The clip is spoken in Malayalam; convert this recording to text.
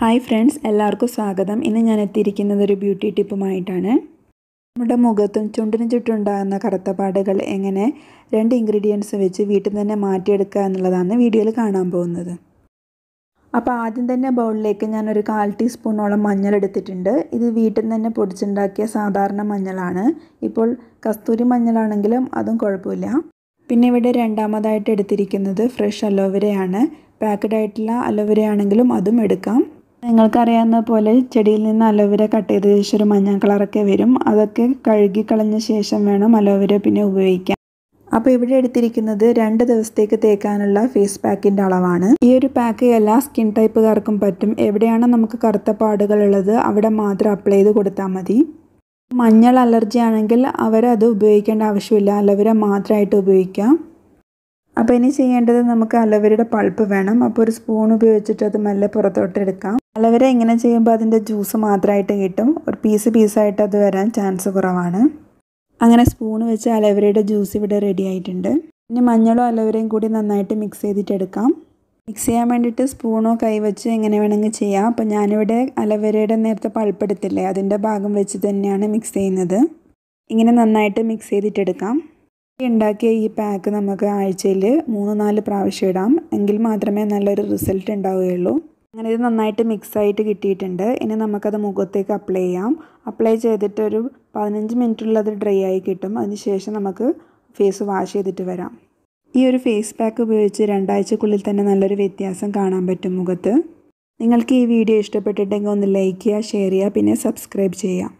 ഹായ് ഫ്രണ്ട്സ് എല്ലാവർക്കും സ്വാഗതം ഇന്ന് ഞാൻ എത്തിയിരിക്കുന്നത് ഒരു ബ്യൂട്ടി ടിപ്പുമായിട്ടാണ് നമ്മുടെ മുഖത്തും ചുണ്ടിന് ചുറ്റുണ്ടാകുന്ന കറുത്തപാടുകൾ എങ്ങനെ രണ്ട് ഇൻഗ്രീഡിയൻസ് വെച്ച് വീട്ടിൽ തന്നെ മാറ്റിയെടുക്കുക എന്നുള്ളതാണ് വീഡിയോയിൽ കാണാൻ പോകുന്നത് അപ്പോൾ ആദ്യം തന്നെ ബൗളിലേക്ക് ഞാനൊരു കാൽ ടീസ്പൂണോളം മഞ്ഞൾ എടുത്തിട്ടുണ്ട് ഇത് വീട്ടിൽ തന്നെ പൊടിച്ചുണ്ടാക്കിയ സാധാരണ മഞ്ഞളാണ് ഇപ്പോൾ കസ്തൂരി മഞ്ഞളാണെങ്കിലും അതും കുഴപ്പമില്ല പിന്നെ ഇവിടെ രണ്ടാമതായിട്ട് എടുത്തിരിക്കുന്നത് ഫ്രഷ് അലോവരയാണ് പാക്കഡായിട്ടുള്ള അലോവരയാണെങ്കിലും അതും എടുക്കാം നിങ്ങൾക്കറിയാവുന്ന പോലെ ചെടിയിൽ നിന്ന് അലോവേര കട്ട് ചെയ്ത ശേഷം ഒരു മഞ്ഞ കളറൊക്കെ വരും അതൊക്കെ കഴുകി കളഞ്ഞ ശേഷം വേണം അലോവേര പിന്നെ ഉപയോഗിക്കാൻ അപ്പോൾ ഇവിടെ എടുത്തിരിക്കുന്നത് രണ്ട് ദിവസത്തേക്ക് തേക്കാനുള്ള ഫേസ് പാക്കിൻ്റെ അളവാണ് ഈ ഒരു പാക്ക് എല്ലാ സ്കിൻ ടൈപ്പുകാർക്കും പറ്റും എവിടെയാണ് നമുക്ക് കറുത്ത പാടുകൾ ഉള്ളത് അവിടെ മാത്രം അപ്ലൈ ചെയ്ത് കൊടുത്താൽ മതി മഞ്ഞൾ അലർജി ആണെങ്കിൽ അവരത് ഉപയോഗിക്കേണ്ട ആവശ്യമില്ല അലോവേര മാത്രമായിട്ട് ഉപയോഗിക്കാം അപ്പോൾ ഇനി ചെയ്യേണ്ടത് നമുക്ക് അലോവേരയുടെ പൾപ്പ് വേണം അപ്പോൾ ഒരു സ്പൂൺ ഉപയോഗിച്ചിട്ട് അത് മെല്ലെ പുറത്തോട്ടെടുക്കാം അലവര ഇങ്ങനെ ചെയ്യുമ്പോൾ അതിൻ്റെ ജ്യൂസ് മാത്രമായിട്ട് കിട്ടും ഒരു പീസ് പീസായിട്ട് അത് വരാൻ ചാൻസ് കുറവാണ് അങ്ങനെ സ്പൂൺ വെച്ച് അലവരയുടെ ജ്യൂസ് ഇവിടെ റെഡി ആയിട്ടുണ്ട് ഇനി മഞ്ഞളും അലവരയും കൂടി നന്നായിട്ട് മിക്സ് ചെയ്തിട്ട് എടുക്കാം മിക്സ് ചെയ്യാൻ വേണ്ടിയിട്ട് സ്പൂണോ കൈ വെച്ച് എങ്ങനെ വേണമെങ്കിൽ ചെയ്യാം അപ്പോൾ ഞാനിവിടെ അലവരയുടെ നേരത്തെ പൾപ്പെടുത്തില്ലേ അതിൻ്റെ ഭാഗം വെച്ച് തന്നെയാണ് മിക്സ് ചെയ്യുന്നത് ഇങ്ങനെ നന്നായിട്ട് മിക്സ് ചെയ്തിട്ടെടുക്കാം ഉണ്ടാക്കിയ ഈ പാക്ക് നമുക്ക് ആഴ്ചയിൽ മൂന്ന് നാല് പ്രാവശ്യം ഇടാം എങ്കിൽ മാത്രമേ നല്ലൊരു റിസൾട്ട് ഉണ്ടാവുകയുള്ളൂ അങ്ങനെ ഇത് നന്നായിട്ട് മിക്സ് ആയിട്ട് കിട്ടിയിട്ടുണ്ട് ഇനി നമുക്കത് മുഖത്തേക്ക് അപ്ലൈ ചെയ്യാം അപ്ലൈ ചെയ്തിട്ടൊരു പതിനഞ്ച് മിനിറ്റുള്ളിൽ അത് ഡ്രൈ ആയി കിട്ടും അതിനുശേഷം നമുക്ക് ഫേസ് വാഷ് ചെയ്തിട്ട് വരാം ഈ ഒരു ഫേസ് പാക്ക് ഉപയോഗിച്ച് രണ്ടാഴ്ചക്കുള്ളിൽ തന്നെ നല്ലൊരു വ്യത്യാസം കാണാൻ പറ്റും മുഖത്ത് നിങ്ങൾക്ക് ഈ വീഡിയോ ഇഷ്ടപ്പെട്ടിട്ടെങ്കിൽ ഒന്ന് ലൈക്ക് ചെയ്യുക ഷെയർ ചെയ്യുക പിന്നെ സബ്സ്ക്രൈബ് ചെയ്യുക